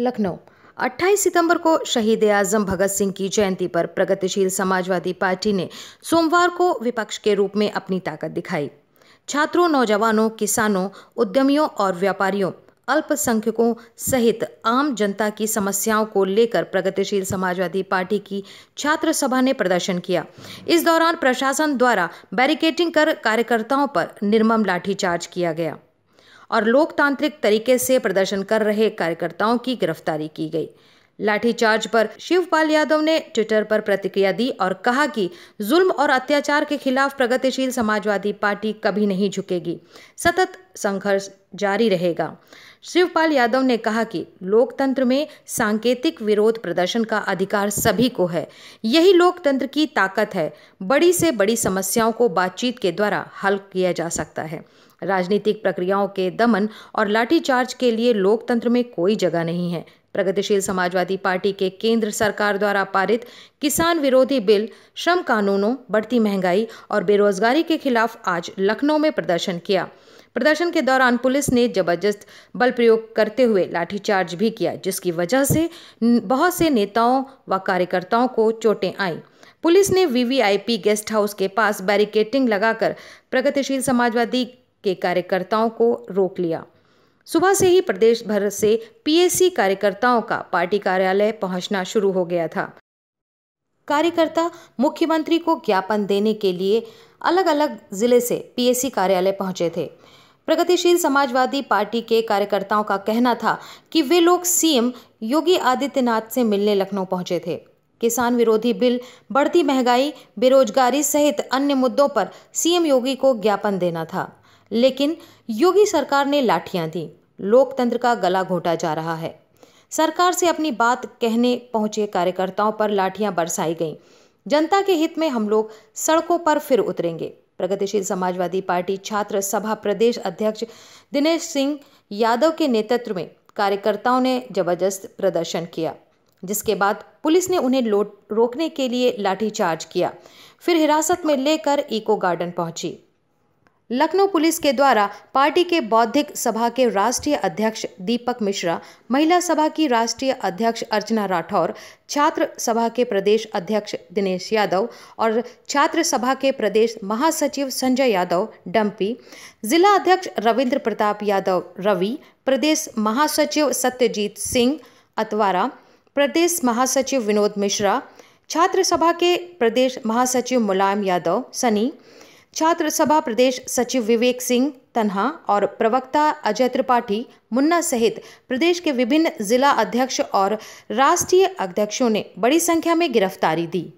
लखनऊ 28 सितंबर को शहीद आजम भगत सिंह की जयंती पर प्रगतिशील समाजवादी पार्टी ने सोमवार को विपक्ष के रूप में अपनी ताकत दिखाई छात्रों नौजवानों किसानों उद्यमियों और व्यापारियों अल्पसंख्यकों सहित आम जनता की समस्याओं को लेकर प्रगतिशील समाजवादी पार्टी की छात्र सभा ने प्रदर्शन किया इस दौरान प्रशासन द्वारा बैरिकेटिंग कर कार्यकर्ताओं पर निर्मम लाठीचार्ज किया गया और लोकतांत्रिक तरीके से प्रदर्शन कर रहे कार्यकर्ताओं की गिरफ्तारी की गई लाठीचार्ज पर शिवपाल यादव ने ट्विटर पर प्रतिक्रिया दी और कहा कि जुल्म और अत्याचार के खिलाफ प्रगतिशील समाजवादी पार्टी कभी नहीं झुकेगी सतत संघर्ष जारी रहेगा शिवपाल यादव ने कहा कि लोकतंत्र में सांकेतिक विरोध प्रदर्शन का अधिकार सभी को है यही लोकतंत्र की ताकत है बड़ी से बड़ी समस्याओं को बातचीत के द्वारा हल किया जा सकता है राजनीतिक प्रक्रियाओं के दमन और लाठीचार्ज के लिए लोकतंत्र में कोई जगह नहीं है प्रगतिशील समाजवादी पार्टी के केंद्र सरकार द्वारा पारित किसान विरोधी बिल श्रम कानूनों बढ़ती महंगाई और बेरोजगारी के खिलाफ आज लखनऊ में प्रदर्शन किया प्रदर्शन के दौरान पुलिस ने जबरदस्त बल प्रयोग करते हुए लाठीचार्ज भी किया जिसकी वजह से बहुत से नेताओं व कार्यकर्ताओं को चोटें आईं पुलिस ने वीवीआईपी गेस्ट हाउस के पास बैरिकेटिंग लगाकर प्रगतिशील समाजवादी के कार्यकर्ताओं को रोक लिया सुबह से ही प्रदेश भर से पीएससी कार्यकर्ताओं का पार्टी कार्यालय पहुंचना शुरू हो गया था कार्यकर्ता मुख्यमंत्री को ज्ञापन देने के लिए अलग अलग जिले से पीएससी कार्यालय पहुंचे थे प्रगतिशील समाजवादी पार्टी के कार्यकर्ताओं का कहना था कि वे लोग सीएम योगी आदित्यनाथ से मिलने लखनऊ पहुंचे थे किसान विरोधी बिल बढ़ती महंगाई बेरोजगारी सहित अन्य मुद्दों पर सीएम योगी को ज्ञापन देना था लेकिन योगी सरकार ने लाठियां दी लोकतंत्र का गला घोटा जा रहा है सरकार से अपनी बात कहने पहुंचे कार्यकर्ताओं पर लाठियां बरसाई गईं जनता के हित में हम लोग सड़कों पर फिर उतरेंगे प्रगतिशील समाजवादी पार्टी छात्र सभा प्रदेश अध्यक्ष दिनेश सिंह यादव के नेतृत्व में कार्यकर्ताओं ने जबरदस्त प्रदर्शन किया जिसके बाद पुलिस ने उन्हें रोकने के लिए लाठीचार्ज किया फिर हिरासत में लेकर इको गार्डन पहुंची लखनऊ पुलिस के द्वारा पार्टी के बौद्धिक सभा के राष्ट्रीय अध्यक्ष दीपक मिश्रा महिला सभा की राष्ट्रीय अध्यक्ष अर्चना राठौर छात्र सभा के प्रदेश अध्यक्ष दिनेश यादव और छात्र सभा के प्रदेश महासचिव संजय यादव डम्पी जिला अध्यक्ष रविंद्र प्रताप यादव रवि प्रदेश महासचिव सत्यजीत सिंह अतवारा प्रदेश महासचिव विनोद मिश्रा छात्र सभा के प्रदेश महासचिव मुलायम यादव सनी छात्र सभा प्रदेश सचिव विवेक सिंह तन्हा और प्रवक्ता अजय त्रिपाठी मुन्ना सहित प्रदेश के विभिन्न जिला अध्यक्ष और राष्ट्रीय अध्यक्षों ने बड़ी संख्या में गिरफ्तारी दी